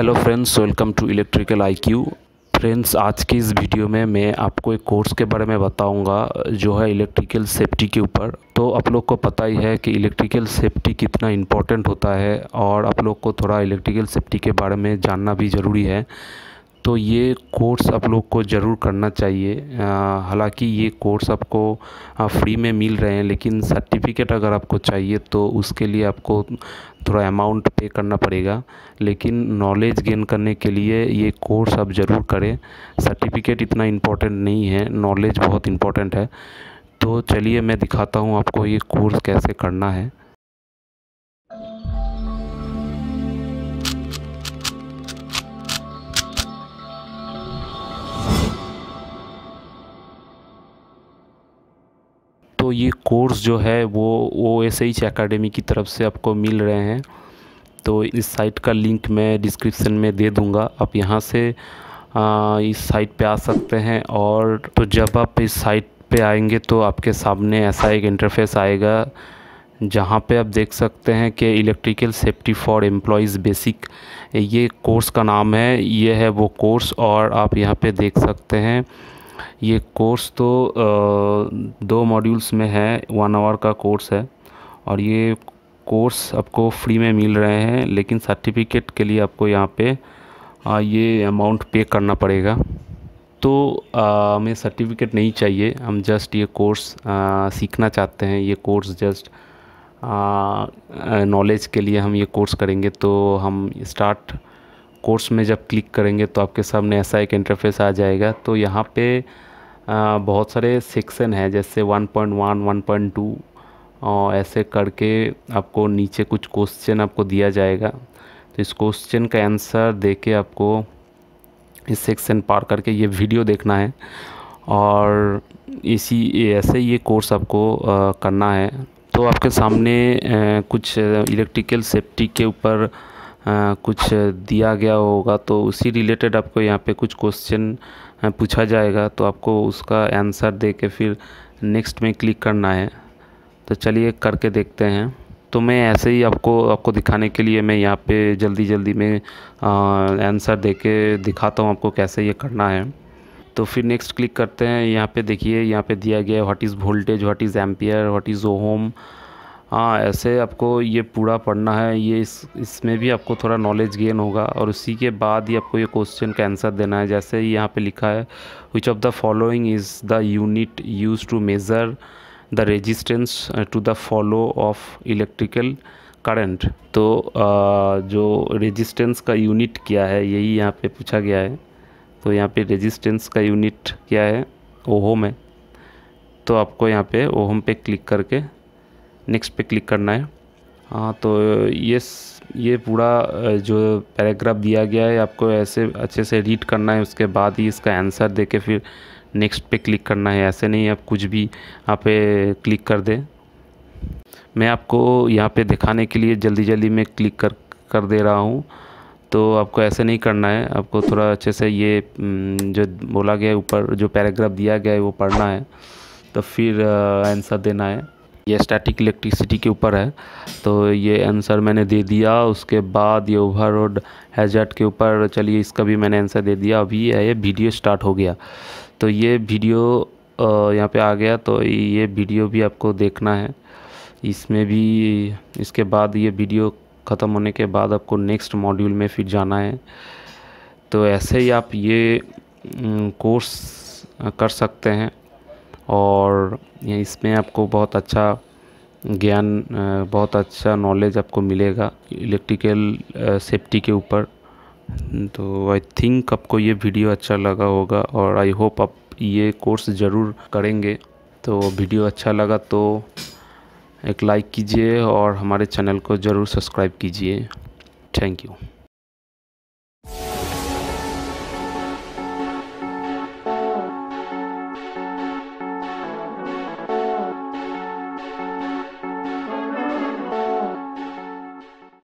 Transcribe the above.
hello friends welcome to electrical IQ friends आज की इस वीडियो में मैं आपको एक कोर्स के बारे में बताऊंगा जो है इलेक्ट्रिकल सेफ्टी के ऊपर तो आप लोग को पता ही है कि इलेक्ट्रिकल सेफ्टी कितना इम्पोर्टेंट होता है और आप लोग को थोड़ा इलेक्ट्रिकल सेफ्टी के बारे में जानना भी ज़रूरी है तो ये कोर्स आप लोग को ज़रूर करना चाहिए हालांकि ये कोर्स आपको फ्री में मिल रहे हैं लेकिन सर्टिफिकेट अगर आपको चाहिए तो उसके लिए आपको थोड़ा अमाउंट पे करना पड़ेगा लेकिन नॉलेज गेन करने के लिए ये कोर्स आप ज़रूर करें सर्टिफिकेट इतना इम्पोर्टेंट नहीं है नॉलेज बहुत इम्पोर्टेंट है तो चलिए मैं दिखाता हूँ आपको ये कोर्स कैसे करना है तो ये कोर्स जो है वो ओ एस एच अकेडमी की तरफ से आपको मिल रहे हैं तो इस साइट का लिंक मैं डिस्क्रिप्शन में दे दूँगा आप यहाँ से आ, इस साइट पे आ सकते हैं और तो जब आप इस साइट पे आएंगे तो आपके सामने ऐसा एक इंटरफेस आएगा जहाँ पे आप देख सकते हैं कि electrical safety for employees basic ये कोर्स का नाम है ये है वो कोर्स और आप यहाँ पे देख सकते हैं ये कोर्स तो दो मॉड्यूल्स में है वन आवर का कोर्स है और ये कोर्स आपको फ्री में मिल रहे हैं लेकिन सर्टिफिकेट के लिए आपको यहाँ पे ये अमाउंट पे करना पड़ेगा तो हमें सर्टिफिकेट नहीं चाहिए हम जस्ट ये कोर्स सीखना चाहते हैं ये कोर्स जस्ट नॉलेज के लिए हम ये कोर्स करेंगे तो हम स्टार्ट कोर्स में जब क्लिक करेंगे तो आपके सामने ऐसा एक इंटरफेस आ जाएगा तो यहाँ पे बहुत सारे सेक्शन हैं जैसे 1.1, 1.2 ऐसे करके आपको नीचे कुछ क्वेश्चन आपको दिया जाएगा तो इस क्वेश्चन का आंसर दे के आपको इस सेक्शन पार करके ये वीडियो देखना है और इसी ऐसे ये कोर्स आपको करना है तो आपके सामने कुछ इलेक्ट्रिकल सेफ्टी के ऊपर कुछ दिया गया होगा तो उसी रिलेटेड आपको यहाँ पे कुछ क्वेश्चन पूछा जाएगा तो आपको उसका आंसर दे के फिर नेक्स्ट में क्लिक करना है तो चलिए करके देखते हैं तो मैं ऐसे ही आपको आपको दिखाने के लिए मैं यहाँ पे जल्दी जल्दी में आंसर दे के दिखाता हूँ आपको कैसे ये करना है तो फिर नेक्स्ट क्लिक करते हैं यहाँ पे देखिए यहाँ पे दिया गया है what is voltage what is ampere what is ohm हाँ ऐसे आपको ये पूरा पढ़ना है ये इस इसमें भी आपको थोड़ा नॉलेज गेन होगा और उसी के बाद ही आपको ये क्वेश्चन का आंसर देना है जैसे यहाँ पे लिखा है which of the following is the unit use to measure the resistance to the flow of electrical current तो uh, जो रेजिस्टेंस का यूनिट क्या है यही यहाँ पे पूछा गया है तो यहाँ पे रेजिस्टेंस का यूनिट क्या है ओहोम है तो आपको यहाँ पे ओहम पे क्लिक करके नेक्स्ट पे क्लिक करना है हाँ तो ये ये पूरा जो पैराग्राफ दिया गया है आपको ऐसे अच्छे से रीड करना है उसके बाद ही इसका आंसर दे के फिर नेक्स्ट पे क्लिक करना है ऐसे नहीं आप कुछ भी यहाँ पे क्लिक कर दें मैं आपको यहाँ पे दिखाने के लिए जल्दी जल्दी में क्लिक कर कर दे रहा हूँ तो आपको ऐसे नहीं करना है आपको थोड़ा अच्छे से ये जो बोला गया है ऊपर जो पैराग्राफ दिया गया है वो पढ़ना है तो फिर आंसर देना है ये स्टैटिक इलेक्ट्रिसिटी के ऊपर है तो ये आंसर मैंने दे दिया उसके बाद ये ओवर रोड हैजर्ट के ऊपर चलिए इसका भी मैंने आंसर दे दिया अभी ये वीडियो स्टार्ट हो गया तो ये वीडियो यहाँ पे आ गया तो ये वीडियो भी आपको देखना है इसमें भी इसके बाद ये वीडियो ख़त्म होने के बाद आपको नेक्स्ट मॉड्यूल में फिर जाना है तो ऐसे ही आप ये कोर्स कर सकते हैं और इसमें आपको बहुत अच्छा ज्ञान बहुत अच्छा नॉलेज आपको मिलेगा इलेक्ट्रिकल सेफ्टी के ऊपर तो आई थिंक आपको ये वीडियो अच्छा लगा होगा और आई होप आप ये कोर्स ज़रूर करेंगे तो वीडियो अच्छा लगा तो एक लाइक कीजिए और हमारे चैनल को ज़रूर सब्सक्राइब कीजिए थैंक यू